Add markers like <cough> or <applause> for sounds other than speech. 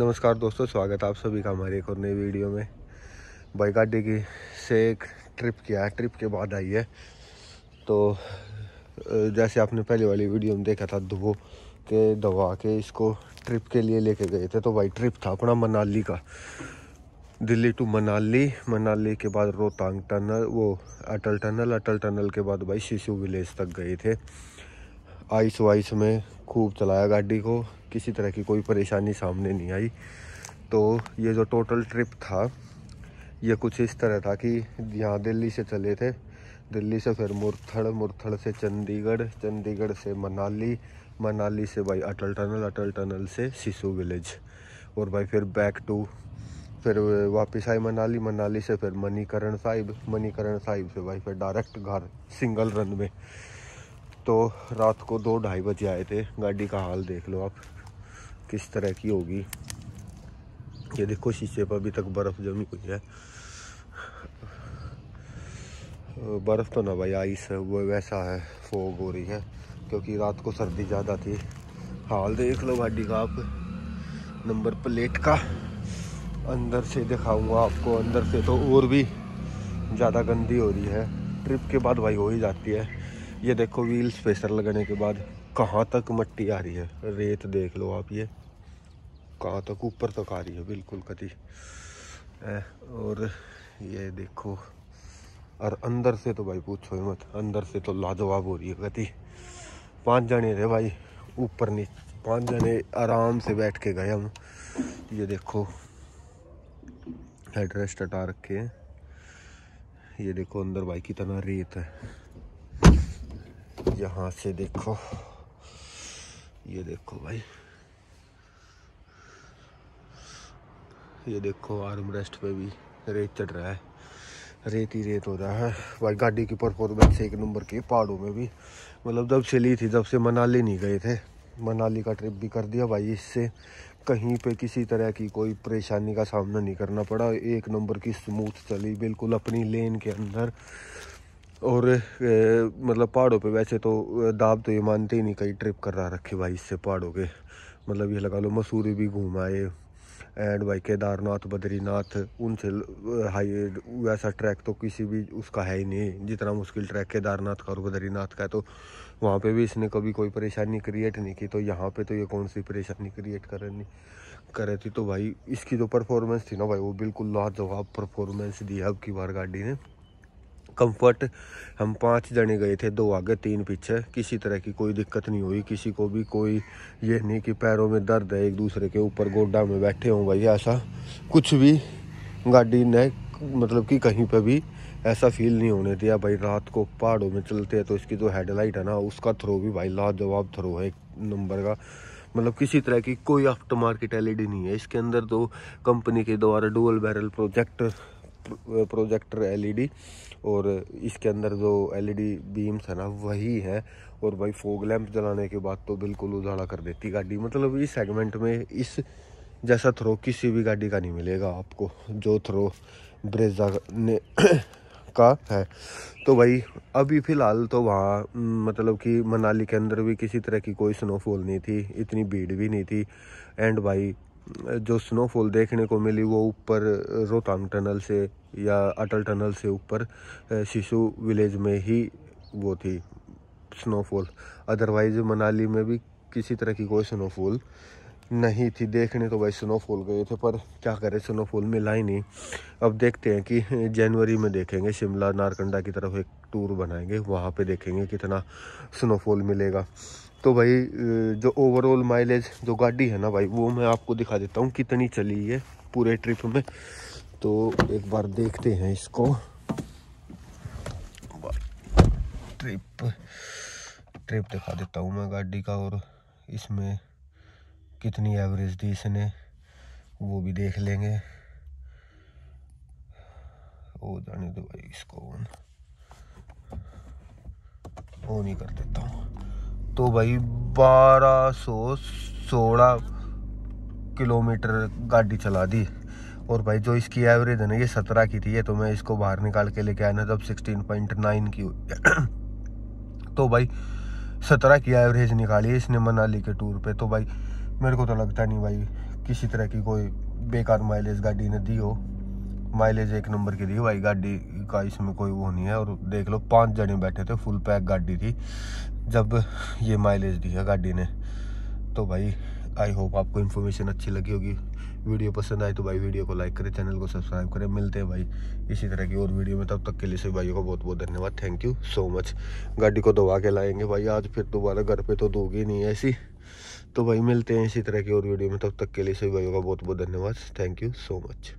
नमस्कार दोस्तों स्वागत है आप सभी का हमारे एक और नई वीडियो में बाइकाटी की से एक ट्रिप किया है ट्रिप के बाद आई है तो जैसे आपने पहले वाली वीडियो में देखा था धुबो के दवा के इसको ट्रिप के लिए लेके गए थे तो भाई ट्रिप था अपना मनाली का दिल्ली टू मनाली मनाली के बाद रोहतांग टनल वो अटल टनल अटल टनल के बाद भाई शिशु विलेज तक गए थे आइस वाइस में खूब चलाया गाड़ी को किसी तरह की कोई परेशानी सामने नहीं आई तो ये जो टोटल ट्रिप था ये कुछ इस तरह था कि यहाँ दिल्ली से चले थे दिल्ली से फिर मुरथड़ मुरथड़ से चंडीगढ़ चंडीगढ़ से मनाली मनाली से भाई अटल टनल अटल टनल से सिसु विलेज और भाई फिर बैक टू फिर वापस आए मनाली मनाली से फिर मनीकरण साहिब मनीकरण साहिब से भाई फिर डायरेक्ट घर सिंगल रन में तो रात को दो ढाई बजे आए थे गाड़ी का हाल देख लो आप किस तरह की होगी ये देखो शीशे पर अभी तक बर्फ़ जमी हुई है बर्फ़ तो ना भाई आइस वो वैसा है फोग हो रही है क्योंकि रात को सर्दी ज़्यादा थी हाल देख लो गाड़ी का आप नंबर प्लेट का अंदर से दिखाऊंगा आपको अंदर से तो और भी ज़्यादा गंदी हो रही है ट्रिप के बाद भाई हो ही जाती है ये देखो व्हील स्पेसर लगाने के बाद कहाँ तक मट्टी आ रही है रेत देख लो आप ये कहाँ तक ऊपर तक आ रही है बिल्कुल कति और ये देखो और अंदर से तो भाई पूछो ही मत अंदर से तो लाजवाब हो रही है गति पाँच जने थे भाई ऊपर नीचे पाँच जने आराम से बैठ के गए हम ये देखो हेडरेस्ट हटा रखे हैं ये देखो अंदर भाई कितना रेत है यहाँ से देखो ये देखो भाई ये देखो आर्म रेस्ट पे भी रेत चढ़ रहा है रेत ही रेत हो रहा है भाई गाड़ी की परफॉर्मेंस एक नंबर की पहाड़ों में भी मतलब जब से ली थी जब से मनाली नहीं गए थे मनाली का ट्रिप भी कर दिया भाई इससे कहीं पे किसी तरह की कोई परेशानी का सामना नहीं करना पड़ा एक नंबर की स्मूथ चली बिल्कुल अपनी लेन के अंदर और ए, मतलब पहाड़ों पे वैसे तो दाब तो ये मानते ही नहीं कई ट्रिप करा रखे भाई इससे पहाड़ों के मतलब ये लगा लो मसूरी भी घूम आए एंड भाई केदारनाथ बद्रीनाथ उनसे हाई वैसा ट्रैक तो किसी भी उसका है ही नहीं जितना मुश्किल ट्रैक केदारनाथ का और बद्रीनाथ का है तो वहाँ पे भी इसने कभी कोई परेशानी क्रिएट नहीं की तो यहाँ पे तो ये कौन सी परेशानी क्रिएट कर रही करे थी तो भाई इसकी जो परफॉर्मेंस थी ना भाई वो बिल्कुल लाजवाब परफॉर्मेंस दी है अब की बार गाड़ी ने कंफर्ट हम पाँच जने गए थे दो आगे तीन पीछे किसी तरह की कोई दिक्कत नहीं हुई किसी को भी कोई ये नहीं कि पैरों में दर्द है एक दूसरे के ऊपर गोड्डा में बैठे हों भाई ऐसा कुछ भी गाड़ी ने मतलब कि कहीं पर भी ऐसा फील नहीं होने दिया भाई रात को पहाड़ों में चलते हैं तो इसकी जो तो हेडलाइट है ना उसका थ्रो भी भाई लाजवाब थ्रो है एक नंबर का मतलब किसी तरह की कोई आफ्टर मार्केट एलईडी नहीं है इसके अंदर तो कंपनी के द्वारा dual barrel projector projector LED और इसके अंदर जो एलईडी बीम्स है ना वही है और भाई फोग लैंप जलाने के बाद तो बिल्कुल उजाला कर देती गाड़ी मतलब इस सेगमेंट में इस जैसा थ्रो किसी भी गाड़ी का नहीं मिलेगा आपको जो थ्रो ब्रेजा ने <coughs> का है तो भाई अभी फ़िलहाल तो वहाँ मतलब कि मनाली के अंदर भी किसी तरह की कोई स्नोफॉल नहीं थी इतनी भीड़ भी नहीं थी एंड भाई जो स्नोफॉल देखने को मिली वो ऊपर रोहतांग टनल से या अटल टनल से ऊपर शिशु विलेज में ही वो थी स्नोफॉल अदरवाइज़ मनाली में भी किसी तरह की कोई स्नोफॉल नहीं थी देखने तो भाई स्नोफॉल गए थे पर क्या करें स्नोफॉल मिला ही नहीं अब देखते हैं कि जनवरी में देखेंगे शिमला नारकंडा की तरफ एक टूर बनाएंगे वहाँ पे देखेंगे कितना स्नोफॉल मिलेगा तो भाई जो ओवरऑल माइलेज जो गाड़ी है ना भाई वो मैं आपको दिखा देता हूँ कितनी चली है पूरे ट्रिप में तो एक बार देखते हैं इसको ट्रिप ट्रिप दिखा देता हूँ मैं गाड़ी का और इसमें कितनी एवरेज दी इसने वो भी देख लेंगे ओ जाने दो भाई इसको वो नहीं कर देता हूँ तो भाई बारह सौ सोलह किलोमीटर गाड़ी चला दी और भाई जो इसकी एवरेज है ना ये सत्रह की थी है तो मैं इसको बाहर निकाल के लेके आया ना तब सिक्सटीन पॉइंट नाइन की हुई <coughs> तो भाई सत्रह की एवरेज निकाली इसने मनाली के टूर पे तो भाई मेरे को तो लगता नहीं भाई किसी तरह की कोई बेकार माइलेज गाड़ी ने दी हो माइलेज एक नंबर की थी भाई गाड़ी का इसमें कोई वो नहीं है और देख लो पांच जने बैठे थे फुल पैक गाड़ी थी जब ये माइलेज दी है गाड़ी ने तो भाई आई होप आपको इन्फॉर्मेशन अच्छी लगी होगी वीडियो पसंद आए तो भाई वीडियो को लाइक करें चैनल को सब्सक्राइब करें मिलते हैं भाई इसी तरह की और वीडियो में तब तक के लिए सभी भाइयों का बहुत बहुत धन्यवाद थैंक यू सो मच गाड़ी को दबा के लाएंगे भाई आज फिर दोबारा घर पे तो दोगे नहीं है ऐसी तो भाई मिलते हैं इसी तरह की और वीडियो में तब तक के लिए सभी भाइयों का बहुत बहुत धन्यवाद थैंक यू सो मच